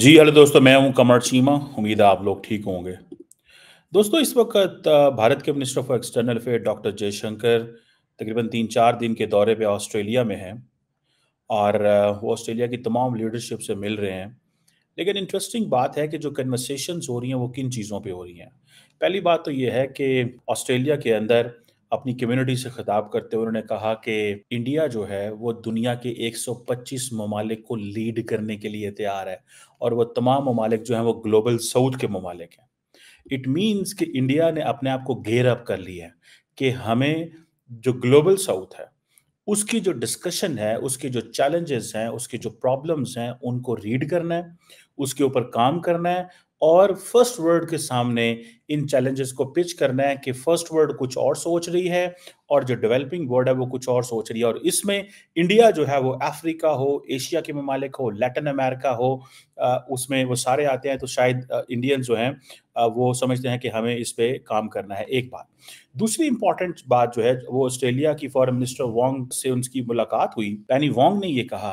जी hello दोस्तों मैं हूं कमर चीमा उम्मीद है आप लोग ठीक होंगे दोस्तों इस वक्त भारत के minister of external affair doctor Jaishankar तकरीबन तीन चार दिन के दौरे पे ऑस्ट्रेलिया में हैं और वो ऑस्ट्रेलिया की तमाम लीडरशिप से मिल रहे हैं लेकिन इंटरेस्टिंग बात है कि जो कन्वर्सेशन हो रही हैं वो किन चीज़ों पर हो रही हैं पहली बात तो ये है कि ऑस्ट्रेलिया के अंदर अपनी कम्युनिटी से खिताब करते हुए उन्होंने कहा कि इंडिया जो है वो दुनिया के 125 ममालिक को लीड करने के लिए तैयार है और वो तमाम ममालिक जो हैं वो ग्लोबल साउथ के ममालिक हैं इट मीन्स कि इंडिया ने अपने आप को गेयर अप कर लिया है कि हमें जो ग्लोबल साउथ है उसकी जो डिस्कशन है उसके जो चैलेंजेस हैं उसके जो प्रॉब्लम्स हैं उनको रीड करना है उसके ऊपर काम करना है और फर्स्ट वर्ड के सामने इन चैलेंजेस को पिच करना है कि फर्स्ट वर्ड कुछ और सोच रही है और जो डेवलपिंग वर्ल्ड है वो कुछ और सोच रही है और इसमें इंडिया जो है वो अफ्रीका हो एशिया के ममालिक हो लैटिन अमेरिका हो उसमें वो सारे आते हैं तो शायद इंडियन जो हैं वो समझते हैं कि हमें इस पर काम करना है एक बात दूसरी इंपॉर्टेंट बात जो है वो ऑस्ट्रेलिया की फॉरन मिनिस्टर वॉन्ग से उनकी मुलाकात हुई पैनी वॉन्ग ने ये कहा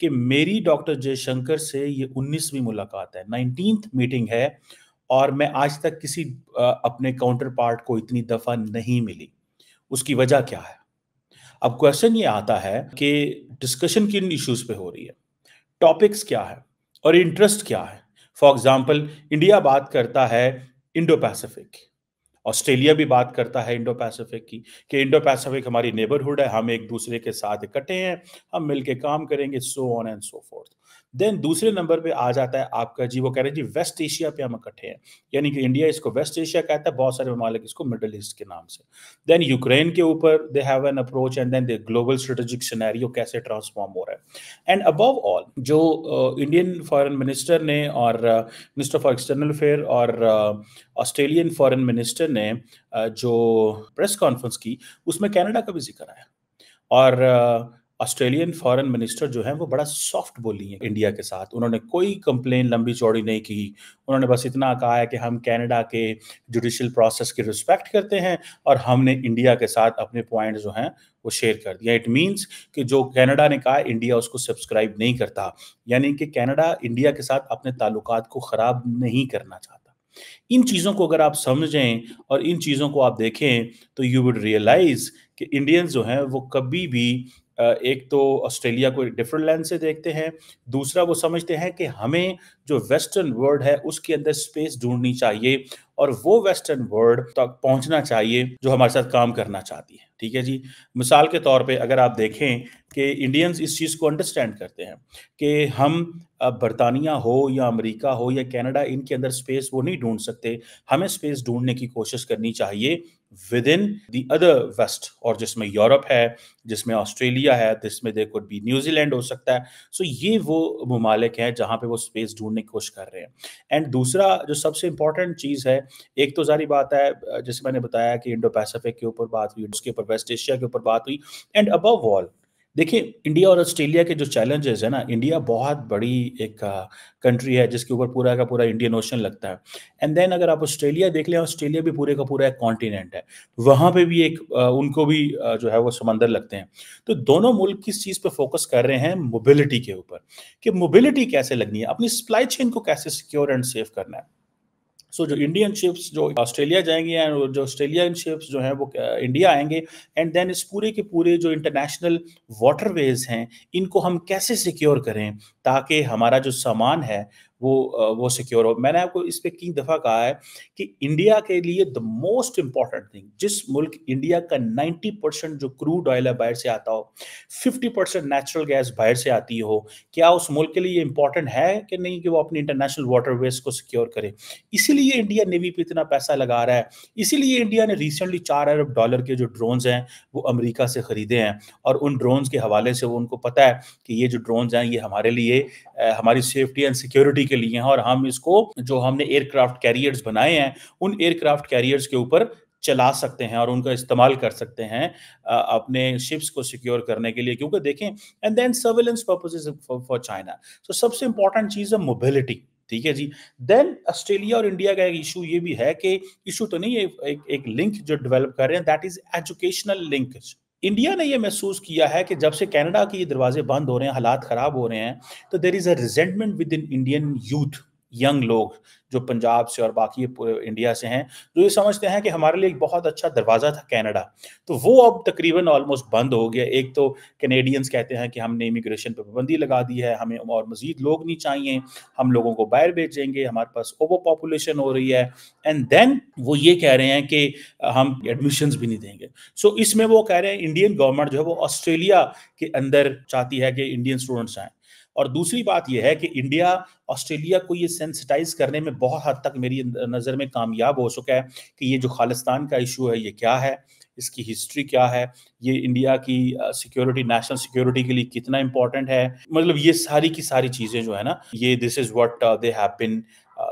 कि मेरी डॉक्टर जयशंकर से ये उन्नीसवीं मुलाकात है नाइनटीन मीटिंग है और मैं आज तक किसी अपने काउंटर पार्ट को इतनी दफा नहीं मिली उसकी वजह क्या है अब क्वेश्चन ये आता है कि डिस्कशन किन इश्यूज पे हो रही है टॉपिक्स क्या है और इंटरेस्ट क्या है फॉर एग्जाम्पल इंडिया बात करता है इंडो पैसिफिक ऑस्ट्रेलिया भी बात करता है इंडो पैसिफिक की कि इंडो पैसिफिक हमारी नेबरहुड है हम एक दूसरे के साथ इकट्ठे हैं हम मिलके काम करेंगे so on and so forth then दूसरे नंबर पे आ जाता है आपका जी वो कह रहे हैं जी वेस्ट एशिया पे हम इकट्ठे हैं यानी कि इंडिया इसको वेस्ट एशिया कहता है बहुत सारे ममालिक इसको मिडल ईस्ट के नाम से देन यूक्रेन के ऊपर they have an approach and then the global strategic scenario कैसे ट्रांसफॉर्म हो रहा है एंड अबव ऑल जो इंडियन फॉरन मिनिस्टर ने और मिनिस्टर फॉर एक्सटर्नल अफेयर और ऑस्ट्रेलियन फॉरन मिनिस्टर ने uh, जो प्रेस कॉन्फ्रेंस की उसमें कैनेडा का भी जिक्र आया और uh, ऑस्ट्रेलियन फॉरेन मिनिस्टर जो है वो बड़ा सॉफ्ट बोली है इंडिया के साथ उन्होंने कोई कंप्लेन लंबी चौड़ी नहीं की उन्होंने बस इतना कहा है कि हम कनाडा के जुडिशल प्रोसेस की रिस्पेक्ट करते हैं और हमने इंडिया के साथ अपने पॉइंट जो हैं वो शेयर कर दिया इट मीन्स कि जो कनाडा ने कहा इंडिया उसको सब्सक्राइब नहीं करता यानी कि कैनेडा इंडिया के साथ अपने ताल्लुक को ख़राब नहीं करना चाहता इन चीज़ों को अगर आप समझें और इन चीज़ों को आप देखें तो यू वुड रियलाइज़ कि इंडियंस जो हैं वो कभी भी एक तो ऑस्ट्रेलिया को डिफरेंट लेंस से देखते हैं दूसरा वो समझते हैं कि हमें जो वेस्टर्न वर्ल्ड है उसके अंदर स्पेस ढूंढनी चाहिए और वो वेस्टर्न वर्ल्ड तक पहुंचना चाहिए जो हमारे साथ काम करना चाहती है ठीक है जी मिसाल के तौर पे अगर आप देखें कि इंडियंस इस चीज़ को अंडरस्टैंड करते हैं कि हम बरतानिया हो या अमेरिका हो या कनाडा इनके अंदर स्पेस वो नहीं ढूंढ सकते हमें स्पेस ढूंढने की कोशिश करनी चाहिए within the other west और जिसमें यूरोप है जिसमें ऑस्ट्रेलिया है जिसमें दे कुड बी न्यूजीलैंड हो सकता है सो so ये वो ममालिक हैं जहाँ पे वो स्पेस ढूंढने की कोशिश कर रहे हैं एंड दूसरा जो सबसे इंपॉर्टेंट चीज़ है एक तो सारी बात है जैसे मैंने बताया कि इंडो पैसिफिक के ऊपर बात हुई उसके ऊपर वेस्ट एशिया के ऊपर बात हुई एंड अबव ऑल देखिए इंडिया और ऑस्ट्रेलिया के जो चैलेंजेस है ना इंडिया बहुत बड़ी एक कंट्री है जिसके ऊपर पूरा का पूरा इंडियन ओशन लगता है एंड देन अगर आप ऑस्ट्रेलिया देख लें ऑस्ट्रेलिया भी पूरे का पूरा एक कॉन्टिनेंट है वहाँ पे भी एक उनको भी जो है वो समंदर लगते हैं तो दोनों मुल्क किस चीज़ पर फोकस कर रहे हैं मोबिलिटी के ऊपर कि मोबिलिटी कैसे लगनी है अपनी सप्लाई चेन को कैसे सिक्योर एंड सेफ करना है सो जो इंडियन शिप्स जो ऑस्ट्रेलिया जाएंगे एंड जो ऑस्ट्रेलियन शिप्स जो हैं वो इंडिया आएंगे एंड देन इस पूरे के पूरे जो इंटरनेशनल वाटरवेज हैं इनको हम कैसे सिक्योर करें ताकि हमारा जो सामान है वो वो सिक्योर हो मैंने आपको इस पर कई दफ़ा कहा है कि इंडिया के लिए द मोस्ट इंपॉर्टेंट थिंग जिस मुल्क इंडिया का 90 परसेंट जो क्रूड ऑयल है बाहर से आता हो 50 परसेंट नेचुरल गैस बाहर से आती हो क्या उस मुल्क के लिए इंपॉर्टेंट है कि नहीं कि वो अपने इंटरनेशनल वाटर वेस्ट को सिक्योर करे इसीलिए इंडिया नेवी पर इतना पैसा लगा रहा है इसीलिए इंडिया ने रिसेंटली चार अरब डॉलर के जो ड्रोन्स हैं वो अमरीका से ख़रीदे हैं और उन ड्रोन्स के हवाले से वो उनको पता है कि ये जो ड्रोन्स हैं ये हमारे लिए हमारी सेफ्टी एंड सिक्योरिटी अभी के लिए हैं और हम इसको जो हमने एयरक्राफ्ट कैरियर्स बनाए हैं उन एयरक्राफ्ट कैरियर्स के ऊपर चला सकते हैं और उनका इस्तेमाल कर सकते हैं अपने शिप्स को सिक्योर करने के लिए क्योंकि देखें and then surveillance purposes for China so सबसे इंपॉर्टेंट चीज़ है मोबिलिटी ठीक है जी देन ऑस्ट्रेलिया और इंडिया का एक इशू ये भी है कि इशू तो नहीं है एक, एक लिंक जो डेवलप कर रहे हैं that is educational linkage India ने ये महसूस किया है कि जब से कनाडा के ये दरवाजे बंद हो रहे हैं हालात खराब हो रहे हैं तो there is a resentment within Indian youth young लोग जो पंजाब से और बाकी इंडिया से हैं जो तो ये समझते हैं कि हमारे लिए एक बहुत अच्छा दरवाज़ा था कनाडा तो वो अब तकरीबन ऑलमोस्ट बंद हो गया एक तो कैनेडियंस कहते हैं कि हमने इमिग्रेशन पर पाबंदी लगा दी है हमें और मज़ीद लोग नहीं चाहिए हम लोगों को बाहर भेजेंगे हमारे पास ओवर पॉपुलेशन हो रही है एंड देन वो ये कह रहे हैं कि हम एडमिशन भी नहीं देंगे सो so, इसमें वो कह रहे हैं इंडियन गवर्नमेंट जो है वो ऑस्ट्रेलिया के अंदर चाहती है कि इंडियन स्टूडेंट्स आएँ और दूसरी बात यह है कि इंडिया ऑस्ट्रेलिया को ये सेंसिटाइज करने में बहुत हद तक मेरी नज़र में कामयाब हो चुका है कि ये जो खालिस्तान का इशू है ये क्या है इसकी हिस्ट्री क्या है ये इंडिया की सिक्योरिटी नेशनल सिक्योरिटी के लिए कितना इंपॉर्टेंट है मतलब ये सारी की सारी चीज़ें जो है ना ये this is what they have been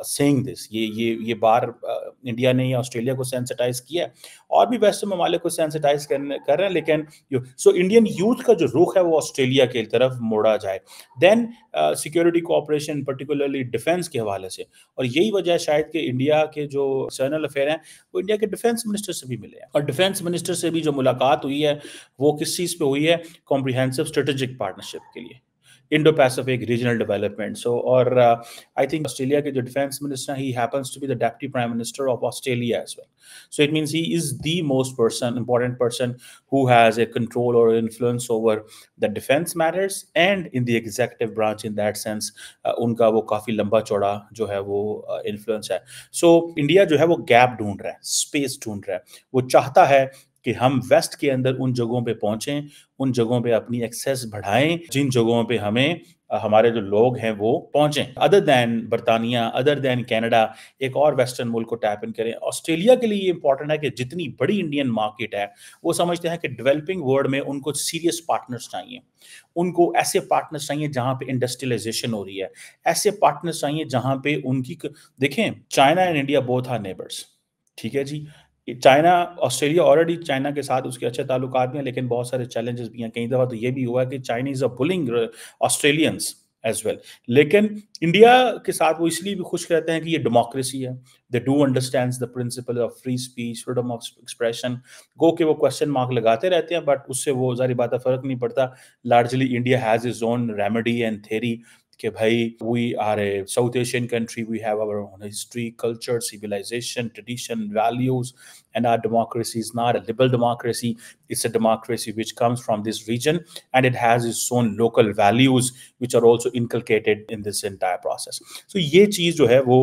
saying uh, this ये ये ये बार इंडिया uh, ने या ऑस्ट्रेलिया को सेंसिटाइज किया है और भी वेस्टर्न ममालिक को सेंसिटाइज करने कर रहे हैं लेकिन सो इंडियन यूथ का जो रुख है वो ऑस्ट्रेलिया की तरफ मोड़ा जाए then security cooperation particularly defence के हवाले से और यही वजह शायद कि इंडिया के जो एक्सटर्नल अफेयर हैं वो इंडिया के डिफेंस मिनिस्टर से भी मिले हैं और डिफेंस मिनिस्टर से भी जो मुलाकात हुई है वो किस चीज़ पर हुई है कॉम्प्रीहेंसिव स्ट्रेटेजिक पार्टनरशिप के लिए Indo Pacific regional development so और आई थिंक ऑस्ट्रेलिया के जो defence minister he happens to be the deputy prime minister of Australia as well so it means he is the most person important person who has a control और influence over the defence matters and in the executive branch in that sense उनका वो काफी लंबा चौड़ा जो है वो influence uh, है सो so, इंडिया जो है वो गैप ढूंढ रहा है स्पेस ढूंढ रहा है वो चाहता है कि हम वेस्ट के अंदर उन जगहों पे पहुंचें उन जगहों पे अपनी एक्सेस बढ़ाएं जिन जगहों पे हमें हमारे जो लोग हैं वो पहुंचे अदर दैन बरतानिया अदर दैन कनाडा एक और वेस्टर्न मुल्क को टैप इन करें ऑस्ट्रेलिया के लिए ये इंपॉर्टेंट है कि जितनी बड़ी इंडियन मार्केट है वो समझते हैं कि डेवलपिंग वर्ल्ड में उनको सीरियस पार्टनर्स चाहिए उनको ऐसे पार्टनर्स चाहिए जहाँ पे इंडस्ट्रियलाइजेशन हो रही है ऐसे पार्टनर्स चाहिए जहाँ पे उनकी देखें China and India both are neighbours ठीक है जी चाइना ऑस्ट्रेलिया ऑलरेडी चाइना के साथ उसके अच्छे ताल्लुक भी हैं लेकिन बहुत सारे चैलेंजेस भी हैं कई दफ़ा तो ये भी हुआ कि China is a bullying Australians as well लेकिन इंडिया के साथ वो इसलिए भी खुश रहते हैं कि ये डेमोक्रेसी है they do understand the principle of free speech freedom of expression गो के वो क्वेश्चन मार्क लगाते रहते हैं बट उससे वो जारी बात फर्क नहीं पड़ता largely India has is own remedy and theory कि भाई we are a South Asian country we have our own history culture civilisation tradition values and our democracy is not a liberal democracy it's a democracy which comes from this region and it has its own local values which are also inculcated in this entire process so ये चीज जो है वो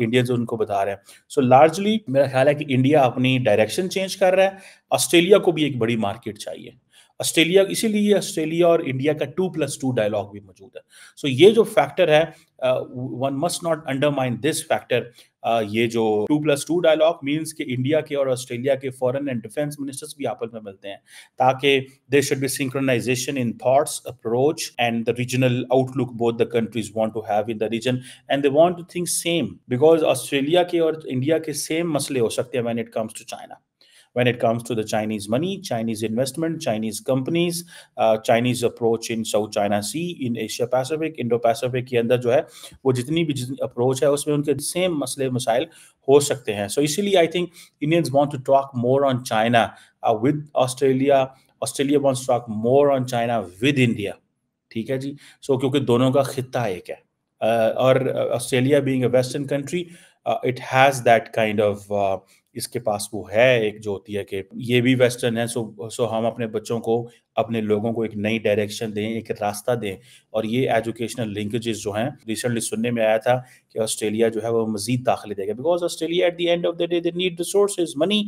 Indian uh, उनको बता रहे हैं so so largely मेरा ख्याल है कि इंडिया अपनी डायरेक्शन चेंज कर रहा है ऑस्ट्रेलिया को भी एक बड़ी मार्केट चाहिए ऑस्ट्रेलिया इसीलिए ऑस्ट्रेलिया और इंडिया का टू प्लस टू डायलॉग भी मौजूद है सो so, ये जो फैक्टर है one must not undermine this factor ये जो two plus two dialogue means कि इंडिया के और ऑस्ट्रेलिया के फॉरेन एंड डिफेंस मिनिस्टर्स भी आपस में मिलते हैं ताकि there should be synchronisation in thoughts approach and the regional outlook both the countries want to have in the region and they want to think same because Australia के और India के same मसले हो सकते हैं when it comes to China when it comes to the Chinese money, Chinese investment, Chinese companies, Chinese approach in South China Sea in Asia Pacific Indo Pacific के अंदर जो है वो जितनी भी जितनी अप्रोच है उसमें उनके सेम मसले मसाइल हो सकते हैं सो so, इसीलिए I think Indians want to talk more on China with Australia Australia wants talk more on China with India ठीक है जी सो so, क्योंकि दोनों का खिता एक है uh, और Australia being a western country it has that kind of इसके पास वो है एक जो होती है कि ये भी वेस्टर्न है सो सो हम अपने बच्चों को अपने लोगों को एक नई डायरेक्शन दें एक रास्ता दें और ये एजुकेशनल लिंकेजेस जो हैं रिसेंटली सुनने में आया था कि ऑस्ट्रेलिया जो है वो मजीद दाखिले देगा because Australia at the end of the day they need resource money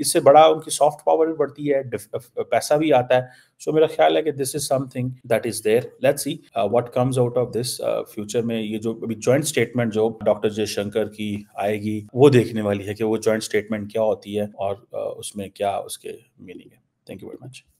इससे बड़ा उनकी सॉफ्ट पावर भी बढ़ती है uh, पैसा भी आता है सो so, मेरा ख्याल है कि this is something that is there let's see what comes out of this future में ये जो अभी जॉइंट स्टेटमेंट जो डॉक्टर जयशंकर की आएगी वो देखने वाली है कि वो जॉइंट स्टेटमेंट क्या होती है और uh, उसमें क्या उसके मीनिंग है थैंक यू वेरी मच